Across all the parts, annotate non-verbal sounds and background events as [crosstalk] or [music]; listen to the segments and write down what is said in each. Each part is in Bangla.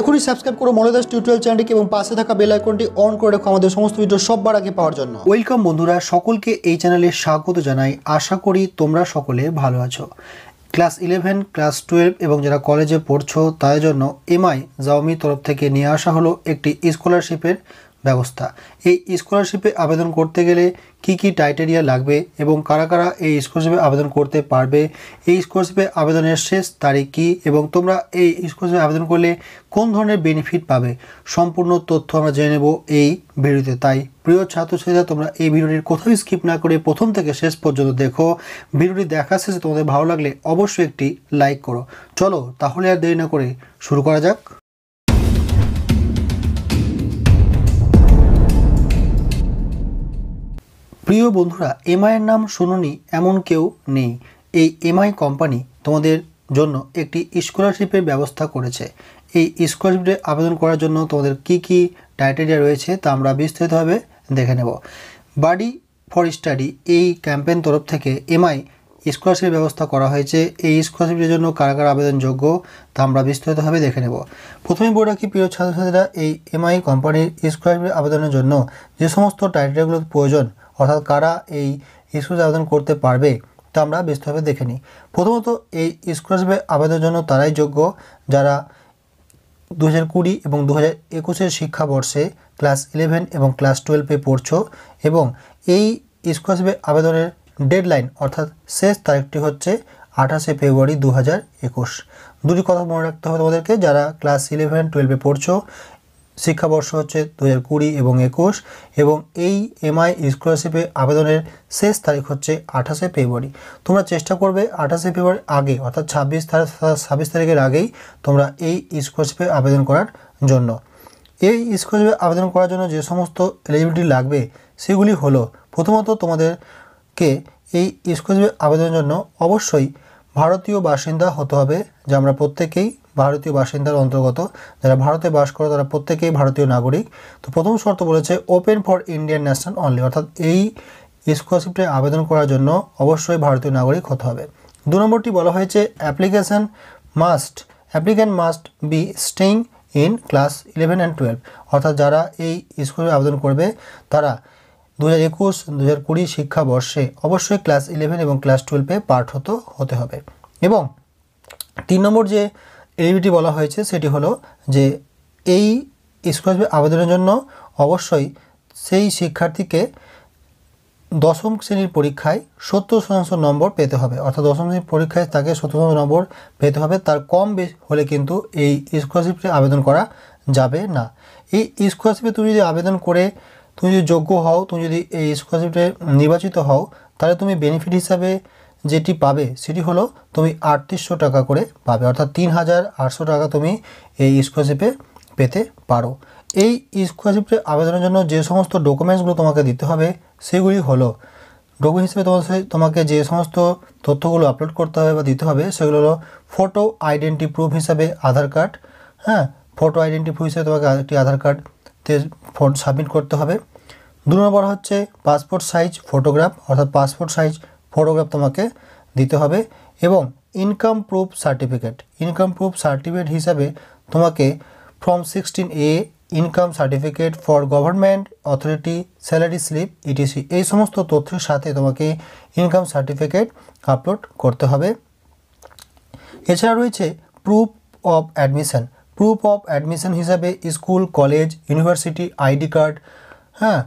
এখনই সাবস্ক্রাইব করো মনোদাস টিউটোরিয়াল চ্যানেলটিকে এবং পাশে থাকা বেল আইকনটি অন করে রাখো আমাদের সমস্ত ভিডিও সববার আগে পাওয়ার জন্য ওয়েলকাম বন্ধুরা সকলকে এই চ্যানেলে স্বাগত জানাই আশা করি তোমরা সকলে ভালো আছো ক্লাস ইলেভেন ক্লাস টুয়েলভ এবং যারা কলেজে পড়ছো তার জন্য এমআই জাওমির তরফ থেকে নিয়ে আসা হলো একটি স্কলারশিপের ব্যবস্থা এই স্কলারশিপে আবেদন করতে গেলে কি কি ক্রাইটেরিয়া লাগবে এবং কারা কারা এই স্কলারশিপে আবেদন করতে পারবে এই স্কলারশিপে আবেদনের শেষ তারিখ কী এবং তোমরা এই স্কলারশিপে আবেদন করলে কোন ধরনের বেনিফিট পাবে সম্পূর্ণ তথ্য আমরা জেনে নেব এই ভিডিওতে তাই প্রিয় ছাত্রছাত্রীরা তোমরা এই ভিডিওটির কোথাও স্কিপ না করে প্রথম থেকে শেষ পর্যন্ত দেখো ভিডিওটি দেখা শেষে তোমাদের ভালো লাগলে অবশ্যই একটি লাইক করো চলো তাহলে আর দেরি না করে শুরু করা যাক প্রিয় বন্ধুরা এমআইয়ের নাম শুনুনি এমন কেউ নেই এই এমআই কোম্পানি তোমাদের জন্য একটি স্কলারশিপের ব্যবস্থা করেছে এই স্কলারশিপে আবেদন করার জন্য তোমাদের কি কি ক্রাইটেরিয়া রয়েছে তা আমরা বিস্তারিতভাবে দেখে নেব বাড়ি ফর স্টাডি এই ক্যাম্পেন তরফ থেকে এমআই স্কলারশিপের ব্যবস্থা করা হয়েছে এই স্কলারশিপের জন্য কারা কারা আবেদনযোগ্য তা আমরা বিস্তারিতভাবে দেখে নেব প্রথমে বলে রাখি প্রিয় ছাত্রছাত্রীরা এই এমআই কোম্পানির স্কলারশিপের আবেদনের জন্য যে সমস্ত ক্রাইটেরিয়াগুলোর প্রয়োজন অর্থাৎ কারা এই স্কলারশিপ আবেদন করতে পারবে তা আমরা বিস্তারিত দেখে নিই প্রথমত এই স্কলারশিপে আবেদনের জন্য তারাই যোগ্য যারা দু হাজার কুড়ি এবং দু হাজার একুশের শিক্ষাবর্ষে ক্লাস ইলেভেন এবং ক্লাস টুয়েলভে পড়ছো এবং এই স্কলারশিপে আবেদনের ডেডলাইন অর্থাৎ শেষ তারিখটি হচ্ছে আঠাশে ফেব্রুয়ারি দু হাজার একুশ দুটি কথা মনে রাখতে হবে তোমাদেরকে যারা ক্লাস ইলেভেন টুয়েলভে পড়ছ শিক্ষাবর্ষ হচ্ছে দু হাজার কুড়ি এবং একুশ এবং এই এমআই স্কলারশিপে আবেদনের শেষ তারিখ হচ্ছে আঠাশে ফেব্রুয়ারি তোমরা চেষ্টা করবে আঠাশে ফেব্রুয়ারি আগে অর্থাৎ ছাব্বিশ তারিখ ছাব্বিশ তারিখের আগেই তোমরা এই স্কলারশিপে আবেদন করার জন্য এই স্কলারশিপে আবেদন করার জন্য যে সমস্ত এলিজিবিলিটি লাগবে সেগুলি হলো প্রথমত তোমাদেরকে এই স্কলারশিপে আবেদনের জন্য অবশ্যই ভারতীয় বাসিন্দা হতে হবে যা আমরা প্রত্যেকেই ভারতীয় বাসিন্দার অন্তর্গত যারা ভারতে বাস করে তারা প্রত্যেকেই ভারতীয় নাগরিক তো প্রথম শর্ত বলেছে open for Indian national only অর্থাৎ এই স্কলারশিপটা আবেদন করার জন্য অবশ্যই ভারতীয় নাগরিক হতে হবে দু নম্বরটি বলা হয়েছে application must applicant must be staying in class eleven and twelve অর্থাৎ যারা এই স্কলারশিপ আবেদন করবে তারা দু হাজার একুশ দু হাজার কুড়ি শিক্ষাবর্ষে অবশ্যই ক্লাস ইলেভেন এবং ক্লাস টুয়েলভে পাঠ্যত হতে হবে এবং তিন নম্বর যে ডেরিভেটিভ বলা হয়েছে সেটি হলো যে এই স্কলারশিপ আবেদনের জন্য অবশ্যই সেই শিক্ষার্থীকে দশম শ্রেণীর পরীক্ষায় সত্তর শতাংশ নম্বর পেতে হবে অর্থাৎ দশম শ্রেণীর পরীক্ষায় তাকে সত্তর শতাংশ নম্বর পেতে হবে তার কম বেশ হলে কিন্তু এই স্কলারশিপটি আবেদন করা যাবে না এই স্কলারশিপে তুমি যদি আবেদন করে তুমি যদি যোগ্য হও তুমি যদি এই স্কলারশিপে নির্বাচিত হও তাহলে তুমি বেনিফিট হিসাবে যেটি পাবে সেটি হলো তুমি আটত্রিশশো টাকা করে পাবে অর্থাৎ তিন হাজার আটশো টাকা তুমি এই স্কলারশিপে পেতে পারো এই স্কলারশিপে আবেদনের জন্য যে সমস্ত ডকুমেন্টসগুলো তোমাকে দিতে হবে সেগুলি হলো ডকুমেন্ট হিসেবে তোমার তোমাকে যে সমস্ত তথ্যগুলো আপলোড করতে হবে বা দিতে হবে সেগুলো হলো ফটো আইডেন্টি প্রুফ হিসাবে আধার কার্ড হ্যাঁ ফটো আইডেন্টি প্রুফ হিসেবে তোমাকে একটি আধার কার্ডতে সাবমিট করতে হবে দু নম্বর হচ্ছে পাসপোর্ট সাইজ ফটোগ্রাফ অর্থাৎ পাসপোর্ট সাইজ ফটোগ্রাফ তোমাকে দিতে হবে এবং income proof certificate income proof certificate হিসাবে তোমাকে form sixteen A income certificate for government authority salary slip ETC এই সমস্ত তথ্যের সাথে তোমাকে ইনকাম সার্টিফিকেট আপলোড করতে হবে এছাড়া রয়েছে proof of admission proof of admission হিসাবে school college university ID card হ্যাঁ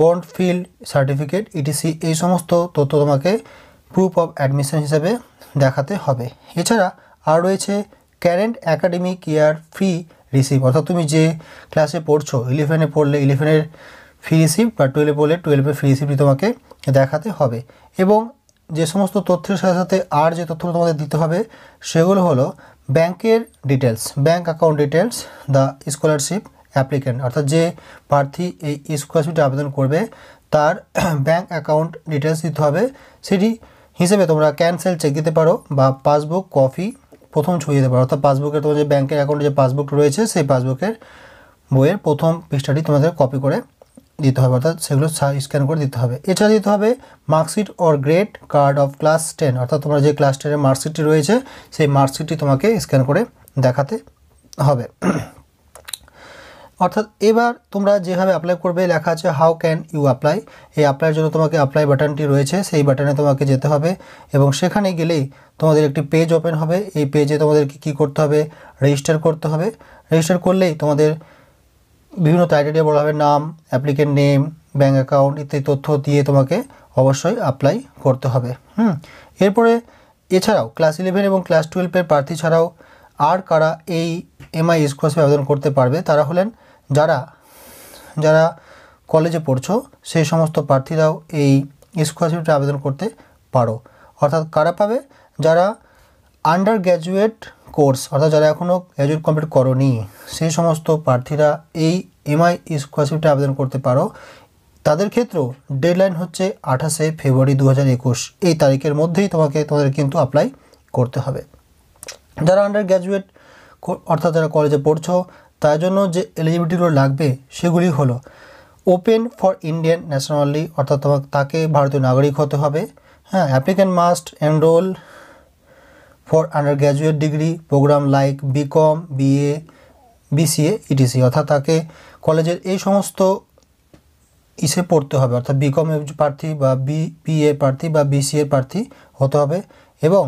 বন্ড ফিল্ড সার্টিফিকেট ইটিসি এই সমস্ত তথ্য তোমাকে প্রুফ অফ অ্যাডমিশন হিসেবে দেখাতে হবে এছাড়া আর রয়েছে current academic year fee receive অর্থাৎ তুমি যে ক্লাসে পড়ছো ইলেভেনে পড়লে ইলেভেনের ফি রিসিভ বা টুয়েলভে পড়লে টুয়েলভের ফি রিসিভটি তোমাকে দেখাতে হবে এবং যে সমস্ত তথ্যের সাথে সাথে আর যে তথ্য তোমাকে দিতে হবে সেগুলো হলো ব্যাংকের details bank account details the scholarship applicant অর্থাৎ যে প্রার্থী এই স্কলারশিপটি আবেদন করবে তার ব্যাঙ্ক অ্যাকাউন্ট ডিটেলস দিতে হবে সেটি হিসেবে তোমরা ক্যান্সেল চেক দিতে পারো বা পাসবুক কপি প্রথম ছবি দিতে পারো অর্থাৎ পাসবুকের তোমার যে ব্যাঙ্কের অ্যাকাউন্টে যে পাসবুক রয়েছে সেই পাসবুকের বইয়ের প্রথম পৃষ্ঠাটি তোমাদের কপি করে দিতে হবে অর্থাৎ সেগুলো স্ক্যান করে দিতে হবে এছাড়া দিতে হবে marksheet or grade card of class ten অর্থাৎ তোমরা যে ক্লাস টেনের মার্কশিটটি রয়েছে সেই মার্কশিটটি তোমাকে স্ক্যান করে দেখাতে হবে [clears throat] অর্থাৎ এবার তোমরা যেভাবে অ্যাপ্লাই করবে লেখা আছে হাউ ক্যান ইউ অ্যাপ্লাই এই অ্যাপ্লাইয়ের জন্য তোমাকে অ্যাপ্লাই বাটনটি রয়েছে সেই বাটনে তোমাকে যেতে হবে এবং সেখানে গেলেই তোমাদের একটি পেজ ওপেন হবে এই পেজে তোমাদেরকে কি করতে হবে রেজিস্টার করতে হবে রেজিস্টার করলেই তোমাদের বিভিন্ন ক্রাইটেরিয়া বলা হবে নাম অ্যাপ্লিকেন্ট নেম ব্যাঙ্ক অ্যাকাউন্ট ইত্যাদি তথ্য দিয়ে তোমাকে অবশ্যই অ্যাপ্লাই করতে হবে হুম এরপরে এছাড়াও ক্লাস ইলেভেন এবং ক্লাস টুয়েলভের প্রার্থী ছাড়াও আর কারা এই এমআই স্কোয়ার্সে আবেদন করতে পারবে তারা হলেন যারা যারা কলেজে পড়ছো সেই সমস্ত প্রার্থীরাও এই স্কলারশিপটা আবেদন করতে পারো অর্থাৎ কারা পাবে যারা আন্ডার গ্র্যাজুয়েট কোর্স অর্থাৎ যারা এখনও গ্র্যাজুয়েট কমপ্লিট করনি সেই সমস্ত প্রার্থীরা এই এমআই স্কলারশিপটা আবেদন করতে পারো তাদের ক্ষেত্রেও ডেডলাইন হচ্ছে আঠাশে ফেব্রুয়ারি দু এই তারিখের মধ্যেই তোমাকে তোমাদের কিন্তু অ্যাপ্লাই করতে হবে যারা আন্ডার গ্র্যাজুয়েট অর্থাৎ যারা কলেজে পড়ছো তার জন্য যে এলিজিবিলিটিগুলো লাগবে সেগুলি হলো ওপেন ফর ইন্ডিয়ান ন্যাশনালি অর্থাৎ তোমাকে তাকে ভারতীয় নাগরিক হতে হবে হ্যাঁ applicant must enrol for undergraduate degree program like BCom BA BCA ETC অর্থাৎ তাকে কলেজের এই সমস্ত ইসে পড়তে হবে অর্থাৎ বিকম প্রার্থী বা বি বিএ প্রার্থী বা বিসিএ প্রার্থী হতে হবে এবং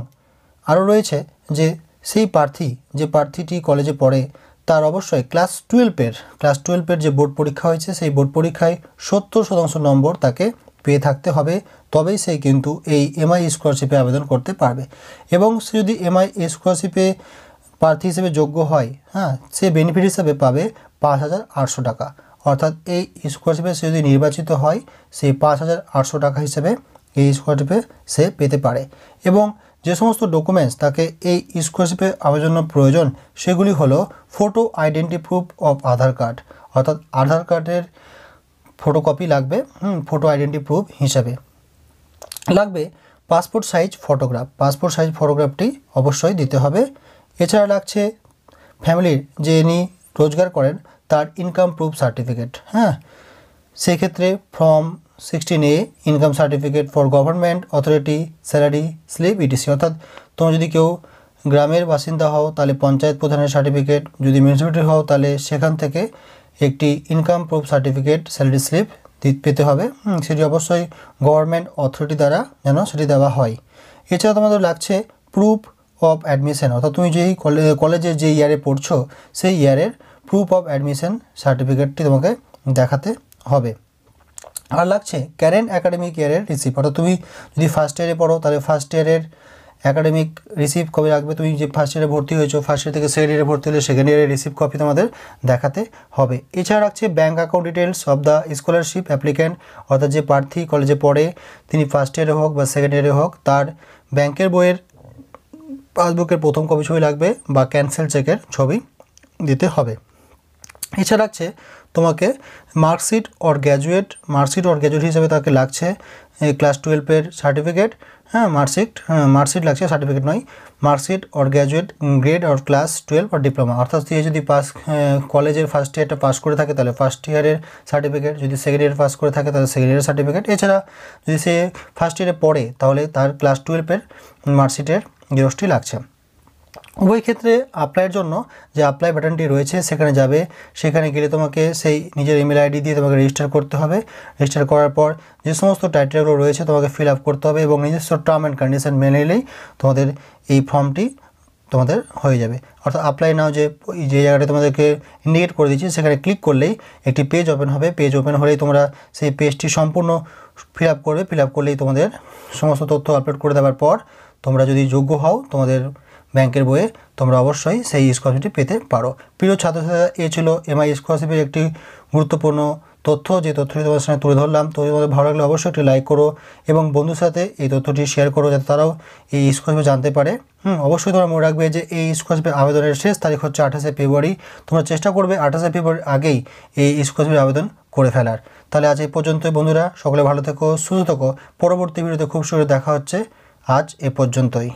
আরও রয়েছে যে সেই প্রার্থী যে প্রার্থীটি কলেজে পড়ে তার অবশ্যই ক্লাস টুয়েলভের ক্লাস টুয়েলভের যে বোর্ড পরীক্ষা হয়েছে সেই বোর্ড পরীক্ষায় সত্তর শতাংশ নম্বর তাকে পেয়ে থাকতে হবে তবেই সে কিন্তু এই এমআই স্কলারশিপে আবেদন করতে পারবে এবং সে যদি এমআই স্কলারশিপে প্রার্থী হিসেবে যোগ্য হয় হ্যাঁ সে বেনিফিট হিসাবে পাবে পাঁচ হাজার আটশো টাকা অর্থাৎ এই স্কলারশিপে সে যদি নির্বাচিত হয় সেই পাঁচ হাজার আটশো টাকা হিসেবে এই স্কলারশিপে সে পেতে পারে এবং যে সমস্ত ডকুমেন্টস তাকে এই স্কলারশিপে আবেদনের প্রয়োজন সেগুলি হলো photo identity proof of Aadhaar card অর্থাৎ আধার কার্ডের ফটোকপি লাগবে ফটো আইডেন্টি প্রুফ হিসাবে লাগবে passport size photograph passport size ফটোগ্রাফটি অবশ্যই দিতে হবে এছাড়া লাগছে ফ্যামিলির যে ইনি রোজগার করেন তার ইনকাম প্রুফ সার্টিফিকেট হ্যাঁ সেক্ষেত্রে form sixteen A income certificate for government authority salary slip ETC অর্থাৎ তোমরা যদি কেউ গ্রামের বাসিন্দা হও তাহলে পঞ্চায়েত প্রধানের সার্টিফিকেট যদি মিউনিসিপ্যালিটি হও তাহলে সেখান থেকে একটি income proof certificate salary slip পেতে হবে সেটি অবশ্যই গভর্নমেন্ট অথরিটি দ্বারা যেন সেটি দেওয়া হয় এছাড়া তোমাদের লাগছে প্রুফ অফ অ্যাডমিশন অর্থাৎ তুমি যেই কলেজে যে ইয়ারে পড়ছো সেই ইয়ারের প্রুফ অফ অ্যাডমিশন সার্টিফিকেটটি তোমাকে দেখাতে হবে আর লাগছে কারেন্ট অ্যাকাডেমিক ইয়ারের রিসিপ অর্থাৎ তুমি যদি ফার্স্ট ইয়ারে পড়ো তাহলে ফার্স্ট ইয়ারের অ্যাকাডেমিক রিসিভ কপি রাখবে তুমি যে ফার্স্ট ইয়ারে ভর্তি হয়েছো ফার্স্ট ইয়ার থেকে সেকেন্ড ইয়ারে ভর্তি হলে সেকেন্ড ইয়ারের রিসিভ কপি তোমাদের দেখাতে হবে এছাড়া রাখছে bank account details of the scholarship applicant অর্থাৎ যে প্রার্থী কলেজে পড়ে তিনি ফার্স্ট ইয়ারে হোক বা সেকেন্ড ইয়ারে হোক তার ব্যাংকের বইয়ের পাসবুকের প্রথম কপি ছবি লাগবে বা ক্যান্সেল চেকের ছবি দিতে হবে এছাড়া লাগছে তোমাকে marksheet or graduate marksheet or graduate হিসেবে তাকে লাগছে ক্লাস টুয়েলভের সার্টিফিকেট হ্যাঁ মার্কশিট হ্যাঁ, মার্কশিট লাগছে সার্টিফিকেট নয় marksheet or graduate grade or class twelve or diploma অর্থাৎ তুই যদি পাস কলেজের ফার্স্ট ইয়ারটা পাস করে থাকে তাহলে ফার্স্ট ইয়ারের সার্টিফিকেট যদি সেকেন্ড ইয়ার পাস করে থাকে তাহলে সেকেন্ড ইয়ারের সার্টিফিকেট এছাড়া যদি সে ফার্স্ট ইয়ারে পড়ে তাহলে তার ক্লাস টুয়েলভের মার্কশিটের গেরোসটি লাগছে উভয় ক্ষেত্রে অ্যাপ্লাইয়ের জন্য যে অ্যাপ্লাই বাটনটি রয়েছে সেখানে যাবে সেখানে গেলে তোমাকে সেই নিজের ইমেল আইডি দিয়ে তোমাকে রেজিস্টার করতে হবে রেজিস্টার করার পর যে সমস্ত টাইটেলগুলো রয়েছে তোমাকে ফিল আপ করতে হবে এবং নিজস্ব টার্ম অ্যান্ড কন্ডিশন মেনে নিলেই তোমাদের এই ফর্মটি তোমাদের হয়ে যাবে অর্থাৎ অ্যাপ্লাই নাও যে যে জায়গাটা তোমাদেরকে ইন্ডিকেট করে দিচ্ছি সেখানে ক্লিক করলেই একটি পেজ ওপেন হবে পেজ ওপেন হলেই তোমরা সেই পেজটি সম্পূর্ণ ফিল আপ করবে ফিল আপ করলেই তোমাদের সমস্ত তথ্য আপলোড করে দেওয়ার পর তোমরা যদি যোগ্য হও তোমাদের ব্যাংকের বইয়ে তোমরা অবশ্যই সেই স্কলারশিপটি পেতে পারো প্রিয় ছাত্রছাত্রীরা এ ছিল এমআই স্কলারশিপের একটি গুরুত্বপূর্ণ তথ্য যে তথ্যটি তোমাদের সামনে তুলে ধরলাম তো তোমাদের ভালো লাগলে অবশ্যই একটি লাইক করো এবং বন্ধুর সাথে এই তথ্যটি শেয়ার করো যাতে তারাও এই স্কলারশিপ জানতে পারে হুম অবশ্যই তোমরা মনে রাখবে যে এই স্কলারশিপের আবেদনের শেষ তারিখ হচ্ছে আঠাশে ফেব্রুয়ারি তোমরা চেষ্টা করবে আঠাশে ফেব্রুয়ারি আগেই এই স্কলারশিপের আবেদন করে ফেলার তাহলে আজ এই পর্যন্তই বন্ধুরা সকলে ভালো থেকো সুস্থ থেকো পরবর্তী ভিডিওতে খুব সুন্দর দেখা হচ্ছে আজ এ পর্যন্তই